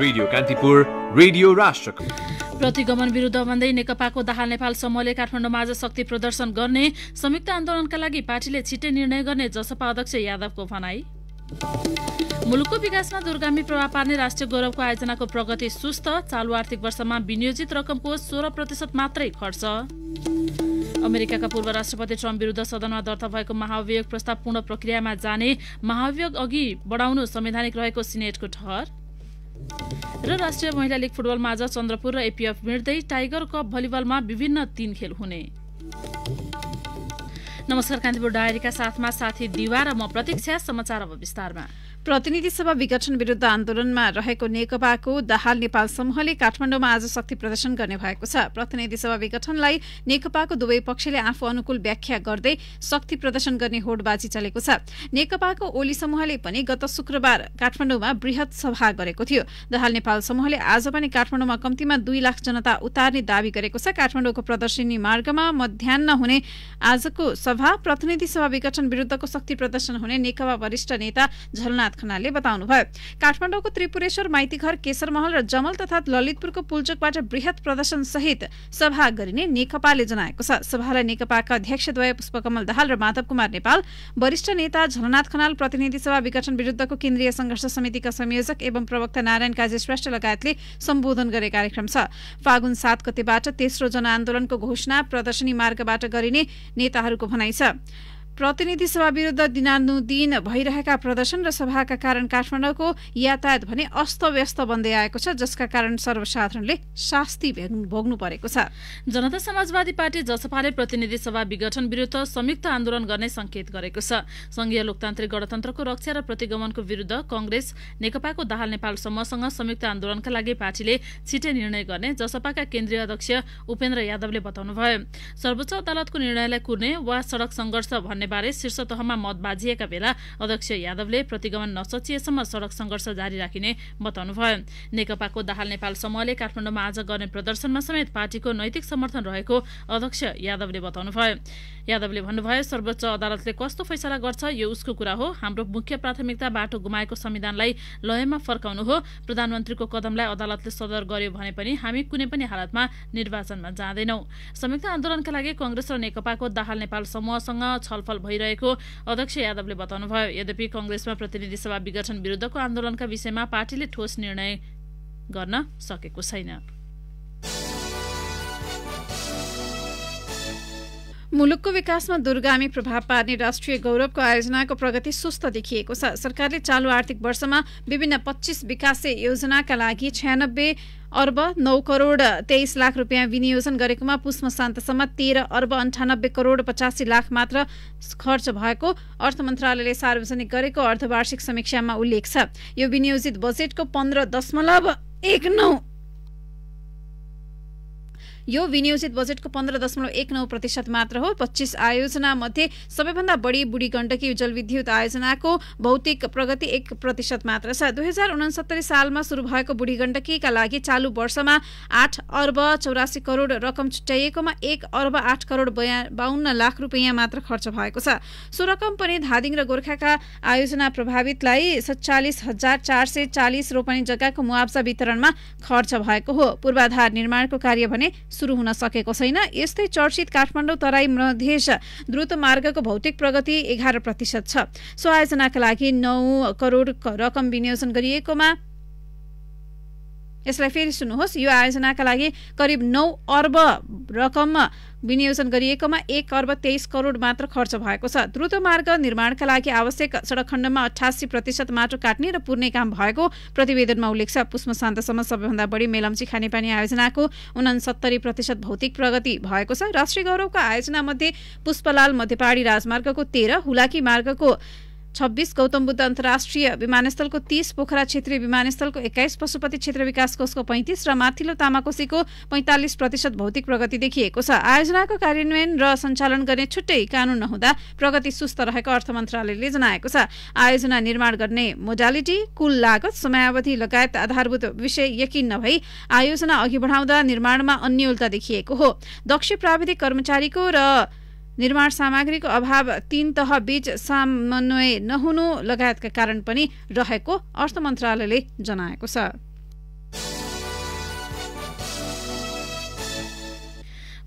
radio Kantipur radio राष्ट्रको प्रतिगमन विरुद्ध भन्दै नेकपाको दाहाल नेपाल समूहले काठमाडौँमा आज शक्ति प्रदर्शन गर्ने संयुक्त आन्दोलनका लागि पार्टीले छिट्टै निर्णय गर्ने जसपा अध्यक्ष यादवको भनाई मुलुकको विकासमा दुर्गामी प्रभाव पार्ने राष्ट्रिय गौरवको आयोजनाको प्रगति सुस्त चालु आर्थिक वर्षमा विनियोजित रकमको सोह्र प्रतिशत मात्रै खर्च अमेरिकाका पूर्व राष्ट्रपति ट्रम्प विरुद्ध सदनमा दर्ता भएको महाभियोग प्रस्ताव पूर्ण प्रक्रियामा जाने महाभियोग अघि बढाउनु संवैधानिक रहेको सिनेटको ठहर र राष्ट्रिय महिला लिग फुटबलमा आज चन्द्रपुर र एपिएफ भिड्दै टाइगर कप भलिबलमा विभिन्न तीन खेल हुने नमस्कार कान्तिपुर डायरीका साथमा साथी दिवा र म प्रतीक्षा समाचार अब विस्तारमा प्रतिनिधि सभा विघटन विरुद्ध आन्दोलनमा रहेको नेकपाको दाहाल नेपाल समूहले काठमाडौँमा आज शक्ति प्रदर्शन गर्ने भएको छ प्रतिनिधि सभा विघटनलाई नेकपाको दुवै पक्षले आफू अनुकूल व्याख्या गर्दै शक्ति प्रदर्शन गर्ने होडबाजी चलेको छ नेकपाको ओली समूहले पनि गत शुक्रबार काठमाडौँमा वृहत सभा गरेको थियो दाहाल नेपाल समूहले आज पनि काठमाडौँमा कम्तीमा दुई लाख जनता उतार्ने दावी गरेको छ काठमाडौँको प्रदर्शनी मार्गमा मध्याह हुने आजको सभा प्रतिनिधि सभा विघटन विरुद्धको शक्ति प्रदर्शन हुने नेकपा वरिष्ठ नेता झलनाथ खनालले बताउनुभयो काठमाडौँको त्रिपुरेश्वर माइतीघर केशर महल र जमल तथा ललितपुरको पुलचोकबाट वृहत प्रदर्शन सहित सभा गरिने नेकपाले जनाएको छ सभालाई नेकपाका अध्यक्षद्वय पुष्पकमल दाहाल र माधव कुमार नेपाल वरिष्ठ नेता झलनाथ खनाल प्रतिनिधि सभा विघटन विरुद्धको केन्द्रीय संघर्ष समितिका संयोजक एवं प्रवक्ता नारायण काजी श्रेष्ठ लगायतले सम्बोधन गरे कार्यक्रम छ फागुन सात गतेबाट तेस्रो जनआन्दोलनको घोषणा प्रदर्शनी मार्गबाट गरिने नेताहरूको भनाइ छ प्रतिनिधि सभा विरुद्ध दिनानुदिन भइरहेका प्रदर्शन र सभाका कारण काठमाडौँको यातायात भने अस्तव्यस्त बन्दै आएको छ जसका कारण सर्वसाधारणले शास्ति भोग्नु परेको छ जनता समाजवादी पार्टी जसपाले प्रतिनिधि सभा विघटन विरुद्ध संयुक्त आन्दोलन गर्ने संकेत गरेको छ संघीय लोकतान्त्रिक गणतन्त्रको रक्षा र प्रतिगमनको विरुद्ध कंग्रेस नेकपाको दाहाल नेपाल समूहसँग संयुक्त आन्दोलनका लागि पार्टीले छिटै निर्णय गर्ने जसपाका केन्द्रीय अध्यक्ष उपेन्द्र यादवले बताउनुभयो सर्वोच्च अदालतको निर्णयलाई कुर्ने वा सड़क संघर्ष भन्ने हुनेबारे शीर्ष तहमा मत बाजिएका बेला अध्यक्ष यादवले प्रतिगमन नसचिएसम्म सड़क संघर्ष जारी राखिने बताउनुभयो नेकपाको दाहाल नेपाल समूहले काठमाडौँमा आज गर्ने प्रदर्शनमा समेत पार्टीको नैतिक समर्थन रहेको अध्यक्ष यादवले बताउनुभयो यादवले भन्नुभयो सर्वोच्च अदालतले कस्तो फैसला गर्छ यो उसको कुरा हो हाम्रो मुख्य प्राथमिकता बाटो गुमाएको संविधानलाई लयमा फर्काउनु हो प्रधानमन्त्रीको कदमलाई अदालतले सदर गर्यो भने पनि हामी कुनै पनि हालतमा निर्वाचनमा जाँदैनौं संयुक्त आन्दोलनका लागि कंग्रेस र नेकपाको दाहाल नेपाल समूहसँग छलफल छलफल भइरहेको अध्यक्ष यादवले बताउनुभयो यद्यपि कङ्ग्रेसमा प्रतिनिधि सभा विघटन विरुद्धको आन्दोलनका विषयमा पार्टीले ठोस निर्णय गर्न सकेको छैन मुलुकको विकासमा दुर्गामी प्रभाव पार्ने राष्ट्रिय गौरवको आयोजनाको प्रगति सुस्त देखिएको छ सरकारले चालु आर्थिक वर्षमा विभिन्न पच्चिस विकास योजनाका लागि छ्यानब्बे अर्ब नौ करोड तेइस लाख रुपियाँ विनियोजन गरेकोमा पुष्म शान्तसम्म तेह्र अर्ब अन्ठानब्बे करोड पचासी लाख मात्र खर्च भएको अर्थ मन्त्रालयले सार्वजनिक गरेको अर्धवार्षिक समीक्षामा उल्लेख छ यो विनियोजित बजेटको पन्ध्र दशमलव एक नौ यो विनियोजित बजेटको पन्ध्र दशमलव एक नौ प्रतिशत मात्र हो पच्चिस आयोजना मध्ये सबैभन्दा बढी बुढी गण्डकी जलविद्युत आयोजनाको भौतिक प्रगति एक प्रतिशत मात्र छ दुई हजार उनासत्तरी सालमा सुरु भएको बुढी गण्डकीका लागि चालु वर्षमा आठ अर्ब चौरासी करोड रकम छुट्याइएकोमा एक अर्ब आठ करोड लाख रुपियाँ मात्र खर्च भएको छ सो रकम पनि धादिङ र गोर्खाका आयोजना प्रभावितलाई सत्तालिस हजार चार सय चालिस रोपनी जग्गाको मुआवजा वितरणमा खर्च भएको हो पूर्वाधार निर्माणको कार्य भने सुरु हुन सकेको छैन यस्तै चर्चित काठमाडौँ तराई मधेस द्रुत मार्गको भौतिक प्रगति एघार प्रतिशत छ सो आयोजनाका लागि नौ करोड रकम विनियोजन गरिएकोमा यसलाई फेरि सुन्नुहोस् यो आयोजनाका लागि करिब नौ अर्ब रकममा विनियोजन गरिएकोमा एक अर्ब तेइस करोड मात्र खर्च भएको छ द्रुत मार्ग निर्माणका लागि आवश्यक सडक खण्डमा अठासी प्रतिशत माटो काट्ने र पुर्ने काम भएको प्रतिवेदनमा उल्लेख छ पुष्प शान्तसम्म सबैभन्दा बढी मेलम्ची खानेपानी आयोजनाको उनासत्तरी प्रतिशत भौतिक प्रगति भएको छ राष्ट्रिय गौरवका मध्ये पुष्पलाल मध्यपाडी राजमार्गको तेह्र हुलाकी मार्गको छब्बिस गौतम बुद्ध अन्तर्राष्ट्रिय विमानस्थलको तीस पोखरा क्षेत्रीय विमानस्थलको एक्काइस पशुपति क्षेत्र विकास कोषको पैँतिस र माथिल्लो तामाकोसीको पैँतालिस प्रतिशत भौतिक प्रगति देखिएको छ आयोजनाको कार्यान्वयन र सञ्चालन गर्ने छुट्टै कानून नहुँदा प्रगति सुस्त रहेको अर्थ मन्त्रालयले जनाएको छ आयोजना निर्माण गर्ने मोडालिटी कुल लागत समयावधि लगायत आधारभूत विषय यकिन नभई आयोजना अघि बढाउँदा निर्माणमा अन्यलता देखिएको हो दक्ष प्राविधिक कर्मचारीको र निर्माण सामग्रीको अभाव तीन तह बीच समन्वय नहुनु लगायतका कारण पनि रहेको अर्थ मन्त्रालयले जनाएको छ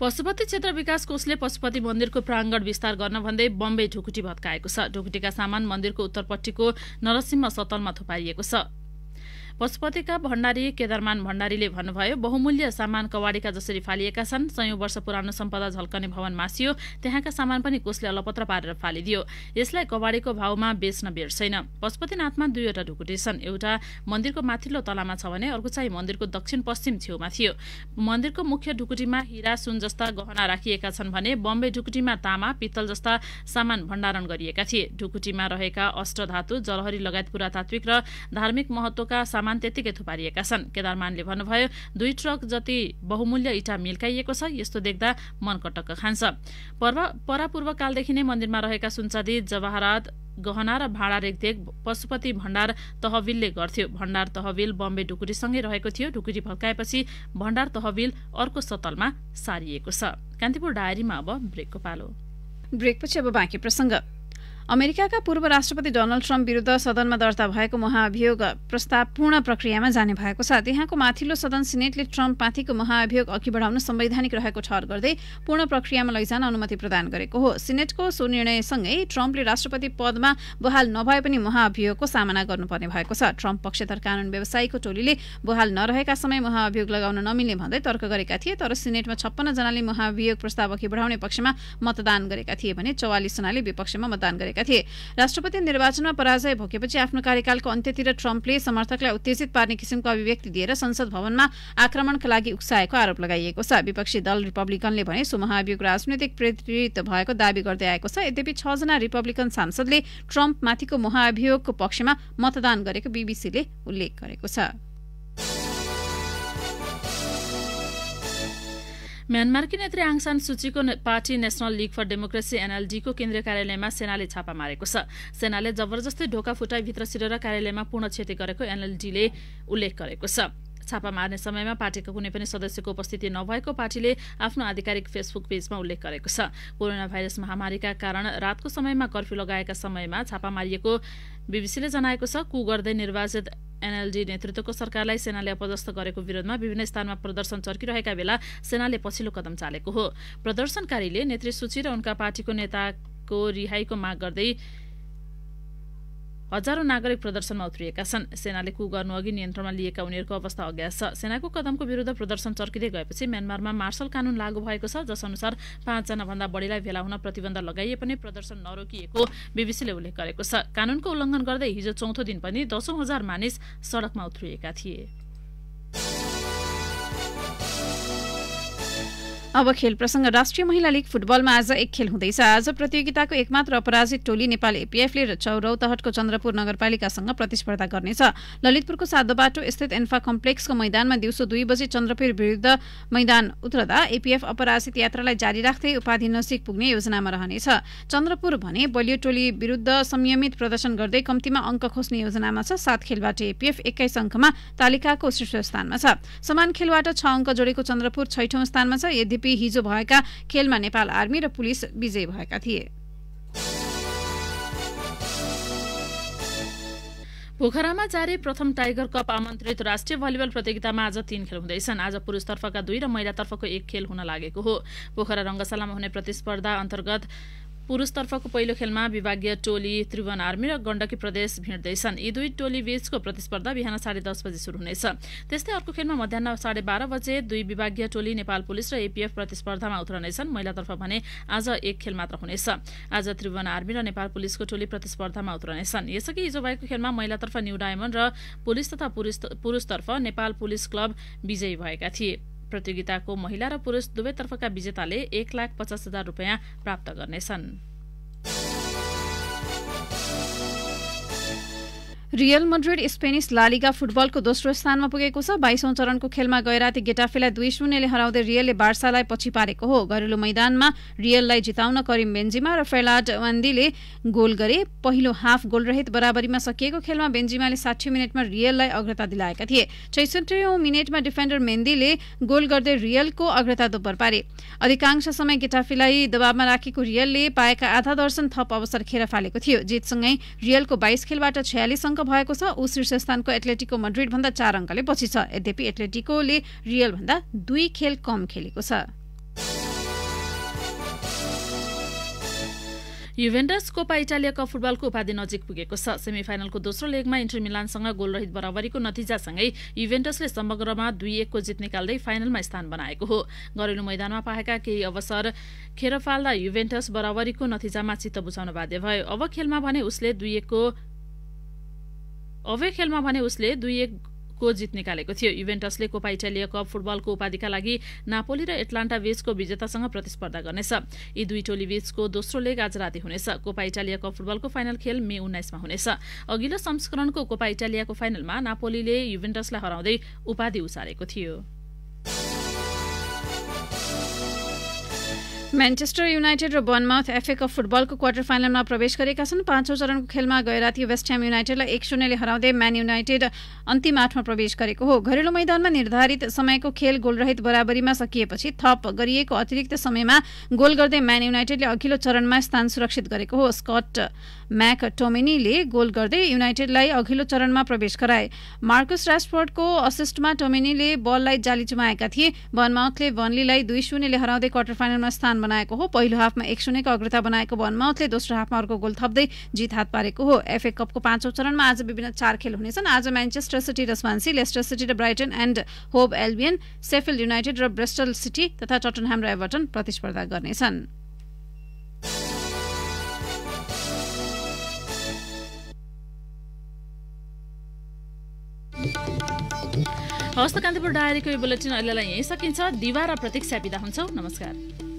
पशुपति क्षेत्र विकास कोषले पशुपति मन्दिरको प्राङ्गण विस्तार गर्न भन्दै बम्बे ढुकुटी भत्काएको छ ढुकुटीका सामान मन्दिरको उत्तरपट्टिको नरसिंह सतलमा थुपारिएको छ पशुपतिका भण्डारी केदारमान भण्डारीले भन्नुभयो बहुमूल्य सामान कवाडीका जसरी फालिएका छन् सयौं वर्ष पुरानो सम्पदा झल्कने भवन मासियो त्यहाँका सामान पनि कोषले अलपत्र पारेर फालिदियो यसलाई कवाडीको भावमा बेच्न छैन पशुपतिनाथमा दुईवटा ढुकुटी छन् एउटा मन्दिरको माथिल्लो तलामा छ भने अर्को चाहिँ मन्दिरको दक्षिण पश्चिम छेउमा थियो मन्दिरको मुख्य ढुकुटीमा हिरा सुन जस्ता गहना राखिएका छन् भने बम्बे ढुकुटीमा तामा पित्तल जस्ता सामान भण्डारण गरिएका थिए ढुकुटीमा रहेका अष्टधातु जलहरी लगायत पुरातात्विक र धार्मिक महत्वका सामान सामान त्यत्तिकै थुपारिएका छन् केदारमानले भन्नुभयो दुई ट्रक जति बहुमूल्य इँटा मिल्काइएको छ यस्तो देख्दा मन कटक्क खान्छ परापूर्व कालदेखि नै मन्दिरमा रहेका सुनचाँदी जवाहरात गहना र भाँडा रेखदेख पशुपति भण्डार तहबिलले गर्थ्यो भण्डार तहबिल बम्बे ढुकुरीसँगै रहेको थियो ढुकुरी भत्काएपछि भण्डार तहबिल अर्को सतलमा सारिएको छ कान्तिपुर डायरीमा अब ब्रेकको पालो ब्रेकपछि अब बाँकी प्रसङ्ग अमेरिकाका पूर्व राष्ट्रपति डोनाल्ड ट्रम्प विरुद्ध सदनमा दर्ता भएको महाअभियोग प्रस्ताव पूर्ण प्रक्रियामा जाने भएको छ त्यहाँको माथिल्लो सदन सिनेटले ट्रम्पमाथिको महाअभियोग अघि बढाउन संवैधानिक रहेको ठहर गर्दै पूर्ण प्रक्रियामा लैजान अनुमति प्रदान गरेको हो सिनेटको सो निर्णयसँगै ट्रम्पले राष्ट्रपति पदमा बहाल नभए पनि महाअभियोगको सामना गर्नुपर्ने भएको छ ट्रम्प पक्षधर कानून व्यवसायीको टोलीले बहाल नरहेका समय महाअभियोग लगाउन नमिल्ने भन्दै तर्क गरेका थिए तर सिनेटमा जनाले महाअभियोग प्रस्ताव अघि बढाउने पक्षमा मतदान गरेका थिए भने जनाले विपक्षमा मतदान गरेका गरेका थिए राष्ट्रपति निर्वाचनमा पराजय भोगेपछि आफ्नो कार्यकालको अन्त्यतिर ट्रम्पले समर्थकलाई उत्तेजित पार्ने किसिमको अभिव्यक्ति दिएर संसद भवनमा आक्रमणका लागि उक्साएको आरोप लगाइएको छ विपक्षी दल रिपब्लिकनले भने सो महाभियोग राजनैतिक प्रेरित भएको दावी गर्दै आएको छ यद्यपि छजना रिपब्लिकन सांसदले ट्रम्प माथिको महाभियोगको पक्षमा मतदान गरेको बीबीसीले उल्लेख गरेको छ म्यानमारकी नेत्री आङसान सूचीको party National League for Democracy एनएलडीको केन्द्रीय कार्यालयमा सेनाले छापा मारेको छ सेनाले जबरजस्ती ढोका फुटाई भित्र सिरेर कार्यालयमा पूर्ण क्षति गरेको एनएलडीले उल्लेख गरेको छ छापा मार्ने समयमा पार्टीको कुनै पनि सदस्यको उपस्थिति नभएको पार्टीले आफ्नो आधिकारिक फेसबुक पेजमा उल्लेख गरेको छ कोरोना भाइरस महामारीका कारण रातको समयमा कर्फ्यू लगाएका समयमा छापा मारिएको बीबीसीले जनाएको छ कु गर्दै निर्वाचित एनएलडी नेतृत्वको सरकारलाई सेनाले अपदस्थ गरेको विरोधमा विभिन्न स्थानमा प्रदर्शन चर्किरहेका बेला सेनाले पछिल्लो कदम चालेको हो प्रदर्शनकारीले नेतृत्व सूची र उनका पार्टीको नेताको रिहाईको माग गर्दै हजारौं नागरिक प्रदर्शनमा उत्रिएका छन् सेनाले कु गर्नु अघि नियन्त्रणमा लिएका उनीहरूको अवस्था अज्ञात छ सेनाको कदमको विरुद्ध प्रदर्शन चर्किँदै गएपछि म्यानमारमा मार्सल कानुन लागू भएको छ जसअनुसार भन्दा बढीलाई भेला हुन प्रतिबन्ध लगाइए पनि प्रदर्शन नरोकिएको बिबिसीले उल्लेख गरेको छ कानुनको उल्लङ्घन गर्दै हिजो चौथो दिन पनि दसौँ हजार मानिस सडकमा उत्रिएका थिए अब खेल प्रसंग राष्ट्रिय महिला लिग फुटबलमा आज एक खेल हुँदैछ आज प्रतियोगिताको एकमात्र अपराजित टोली नेपाल एपिएफले चौरौतहटको चन्द्रपुर नगरपालिकासँग प्रतिस्पर्धा गर्नेछ ललितपुरको बाटो स्थित एन्फा कम्प्लेक्सको मैदानमा दिउँसो दुई बजे चन्द्रपुर विरुद्ध मैदान उत्रदा एपीएफ अपराजित यात्रालाई जारी राख्दै उपाधि नसिक पुग्ने योजनामा रहनेछ चन्द्रपुर भने बलियो टोली विरुद्ध संयमित प्रदर्शन गर्दै कम्तीमा अंक खोज्ने योजनामा छ सात खेलबाट एपिएफ एक्काइस अङ्कमा तालिकाको शीर्ष स्थानमा छ समान खेलबाट छ अङ्क जोडेको चन्द्रपुर छैठौं स्थानमा छ यद्यपि रूपी हिजो भएका खेलमा नेपाल आर्मी र पुलिस विजय भएका थिए पोखरामा जारी प्रथम टाइगर कप आमन्त्रित राष्ट्रिय भलिबल प्रतियोगितामा आज तीन खेल हुँदैछन् आज पुरुषतर्फका दुई र महिलातर्फको एक खेल हुन लागेको हो पोखरा रङ्गशालामा हुने प्रतिस्पर्धा अन्तर्गत पुरुषतर्फको पहिलो खेलमा विभागीय टोली त्रिभुवन आर्मी र गण्डकी प्रदेश भिड्दैछन् यी दुई टोली बीचको प्रतिस्पर्धा बिहान साढे दस बजे सुरु हुनेछ त्यस्तै अर्को खेलमा मध्याह साढे बाह्र बजे दुई विभागीय टोली नेपाल पुलिस र एपिएफ प्रतिस्पर्धामा उत्रनेछन् महिलातर्फ भने आज एक खेल मात्र हुनेछ आज त्रिभुवन आर्मी र नेपाल पुलिसको टोली प्रतिस्पर्धामा उत्रनेछन् यसअघि हिजो भएको खेलमा महिलातर्फ न्यू डायमन्ड र पुलिस तथा पुरुषतर्फ नेपाल पुलिस क्लब विजयी भएका थिए प्रतियोगिताको महिला र पुरुष दुवैतर्फका विजेताले एक लाख पचास हजार रुपियाँ प्राप्त गर्नेछन् रियल मड्रिड स्पेनिस लालिगा फुटबलको दोस्रो स्थानमा पुगेको छ बाइसौं चरणको खेलमा गएराती गेटाफेलाई दुई शून्यले हराउँदै रियलले बार्सालाई पछि पारेको हो घरेलु मैदानमा रियललाई जिताउन करिम बेन्जिमा र फेलाड वान्दीले गोल गरे पहिलो हाफ गोलरहित बराबरीमा सकिएको खेलमा बेन्जिमाले साठी मिनटमा रियललाई अग्रता दिलाएका थिए छैसठौं मिनटमा डिफेन्डर मेन्दीले गोल गर्दै रियलको अग्रता दोब्बर पारे अधिकांश समय गेटाफेलाई दबावमा राखेको रियलले पाएका आधा दर्शन थप अवसर खेर फालेको थियो जितसँगै रियलको बाइस खेलबाट छयालिस अङ्क भएको छ ऊ स्थानको एथलेटिको मड्रिडभन्दा चार अङ्कले पछि छ यद्यपि एथलेटिकोले रियलभन्दा दुई खेल कम खेलेको छ युभेन्डस कोपा इटालिया कप फुटबलको उपाधि नजिक पुगेको छ फाइनलको दोस्रो लेगमा इन्टर मिलानसँग गोलरहित बराबरीको नतिजासँगै युभेन्टसले समग्रमा दुई एकको जित निकाल्दै फाइनलमा स्थान बनाएको हो घरेलु मैदानमा पाएका केही अवसर खेर फाल्दा युभेन्टस बराबरीको नतिजामा चित्त बुझाउन बाध्य भयो अब खेलमा भने उसले दुई एकको अवे खेलमा भने उसले दुई एक को जित निकालेको थियो युभेन्टसले कोपा इटालिया कप फुटबलको उपाधिका लागि नापोली र एटलान्टा बीचको विजेतासँग प्रतिस्पर्धा गर्नेछ यी दुई टोली बीचको दोस्रो लेग आज राति हुनेछ कोपा इटालिया कप फुटबलको फाइनल खेल मे उन्नाइसमा हुनेछ अघिल्लो संस्करणको कोपा इटालियाको फाइनलमा नापोलीले युभेन्टसलाई हराउँदै उपाधि उसारेको थियो म्यान्चेस्टर युनाइटेड र बर्नमाउथ एफए कप फुटबलको क्वार्टर फाइनलमा प्रवेश गरेका छन् पाँचौँ चरणको खेलमा गए राति वेस्टह्याम युनाइटेडलाई एक शून्यले हराउँदै म्यान युनाइटेड अन्तिम आठमा प्रवेश गरेको हो घरेलु मैदानमा निर्धारित समयको खेल गोलरहित बराबरीमा सकिएपछि थप गरिएको अतिरिक्त समयमा गोल गर्दै म्यान युनाइटेडले अघिल्लो चरणमा स्थान सुरक्षित गरेको हो स्कट म्याक टोमिनीले गोल गर्दै युनाइटेडलाई अघिल्लो चरणमा प्रवेश गराए मार्कस रासफोर्डको असिस्टमा टोमिनीले बललाई जाली चुमाएका थिए बर्नमाउथले बर्नलीलाई दुई शून्यले हराउँदै क्वार्टर फाइनलमा स्थान रन बनाएको हो पहिलो हाफमा एक शून्यको अग्रता बनाएको भनमाउथले दोस्रो हाफमा अर्को गोल थप्दै जित हात पारेको हो एफए कपको पाँचौँ चरणमा आज विभिन्न चार खेल हुनेछन् आज म्यान्चेस्टर सिटी र स्वान्सी लेस्टर सिटी र Brighton and Hove Albion Sheffield United र ब्रेस्टल सिटी तथा टटनह्याम र एभर्टन प्रतिस्पर्धा गर्नेछन् हस्त डायरीको यो बुलेटिन अहिलेलाई यहीँ सकिन्छ दिवा र प्रतीक्षा बिदा हुन्छौँ नमस्कार